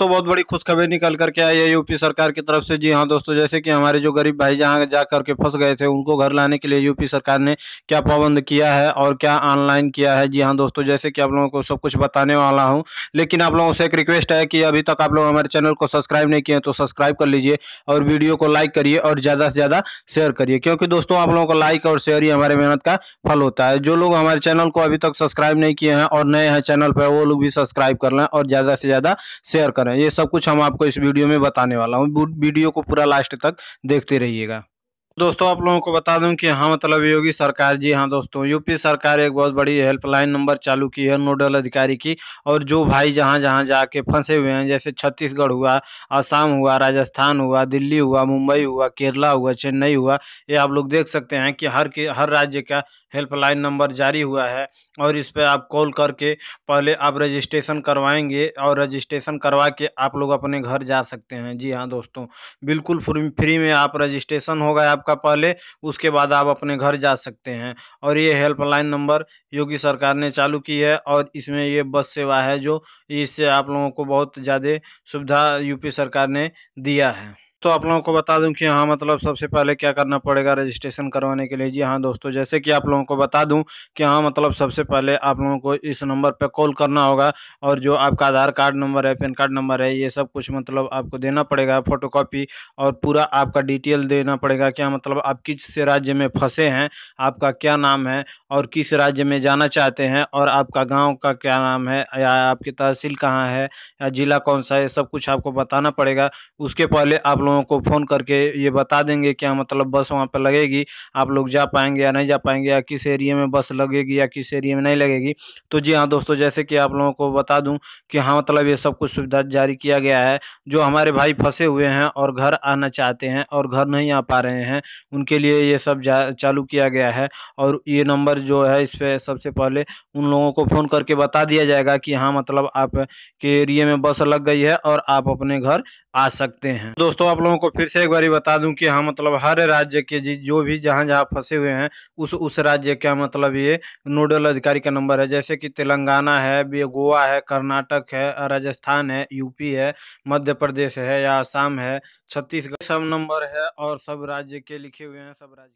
दोस्तों बहुत बड़ी खुशखबरी निकल करके आई है यूपी सरकार की तरफ से जी हाँ दोस्तों जैसे कि हमारे जो गरीब भाई जहाँ जा करके फंस गए थे उनको घर लाने के लिए यूपी सरकार ने क्या पाबंद किया है और क्या ऑनलाइन किया है जी हाँ दोस्तों जैसे कि आप लोगों को सब कुछ बताने वाला हूँ लेकिन आप लोगों से एक रिक्वेस्ट है कि अभी तक आप लोग हमारे चैनल को सब्सक्राइब नहीं किए तो सब्सक्राइब कर लीजिए और वीडियो को लाइक करिए और ज़्यादा से ज़्यादा शेयर करिए क्योंकि दोस्तों आप लोगों को लाइक और शेयर ही हमारे मेहनत का फल होता है जो लोग हमारे चैनल को अभी तक सब्सक्राइब नहीं किए हैं और नए हैं चैनल पर वो लोग भी सब्सक्राइब कर लें और ज़्यादा से ज़्यादा शेयर करें रहे हैं ये सब कुछ हम आपको इस वीडियो में बताने वाला हूँ वीडियो को पूरा लास्ट तक देखते रहिएगा दोस्तों आप लोगों को बता दूं कि हाँ मतलब योगी सरकार जी हाँ दोस्तों यूपी सरकार एक बहुत बड़ी हेल्पलाइन नंबर चालू की है नोडल अधिकारी की और जो भाई जहाँ जहाँ जाके फंसे हुए हैं जैसे छत्तीसगढ़ हुआ आसाम हुआ राजस्थान हुआ दिल्ली हुआ मुंबई हुआ केरला हुआ चेन्नई हुआ ये आप लोग देख सकते हैं कि हर के हर राज्य का हेल्पलाइन नंबर जारी हुआ है और इस पर आप कॉल करके पहले आप रजिस्ट्रेशन करवाएंगे और रजिस्ट्रेशन करवा के आप लोग अपने घर जा सकते हैं जी हाँ दोस्तों बिल्कुल फ्री में आप रजिस्ट्रेशन होगा आपका पहले उसके बाद आप अपने घर जा सकते हैं और ये हेल्पलाइन नंबर योगी सरकार ने चालू की है और इसमें ये बस सेवा है जो इससे आप लोगों को बहुत ज़्यादा सुविधा यूपी सरकार ने दिया है तो आप लोगों को बता दूं कि हाँ मतलब सबसे पहले क्या करना पड़ेगा रजिस्ट्रेशन करवाने के लिए जी हाँ दोस्तों जैसे कि आप लोगों को बता दूं कि हाँ मतलब सबसे पहले आप लोगों को इस नंबर पर कॉल करना होगा और जो आपका आधार कार्ड नंबर है पैन कार्ड नंबर है ये सब कुछ मतलब आपको देना पड़ेगा फ़ोटो और पूरा आपका डिटेल देना पड़ेगा क्या मतलब आप किस से राज्य में फंसे हैं आपका क्या नाम है और किस राज्य में जाना चाहते हैं और आपका गाँव का क्या नाम है या आपकी तहसील कहाँ है या ज़िला कौन सा है सब कुछ आपको बताना पड़ेगा उसके पहले आप लोग लोगों को फ़ोन करके ये बता देंगे क्या मतलब बस वहाँ पर लगेगी आप लोग जा पाएंगे या नहीं जा पाएंगे या किस एरिया में बस लगेगी या किस एरिया में नहीं लगेगी तो जी हाँ दोस्तों जैसे कि आप लोगों को बता दूँ कि हाँ मतलब ये सब कुछ सुविधा जारी किया गया है जो हमारे भाई फंसे हुए हैं और घर आना चाहते हैं और घर नहीं आ पा रहे हैं उनके लिए ये सब चालू किया गया है और ये नंबर जो है इस पर सबसे पहले उन लोगों को फ़ोन करके बता दिया जाएगा कि हाँ मतलब आप के एरिए में बस लग गई है और आप अपने घर आ सकते हैं दोस्तों आप लोगों को फिर से एक बार बता दूं कि हाँ मतलब हर राज्य के जो भी जहाँ जहाँ फंसे हुए हैं उस उस राज्य का मतलब ये नोडल अधिकारी का नंबर है जैसे कि तेलंगाना है गोवा है कर्नाटक है राजस्थान है यूपी है मध्य प्रदेश है या आसाम है छत्तीसगढ़ सब नंबर है और सब राज्य के लिखे हुए हैं सब राज्य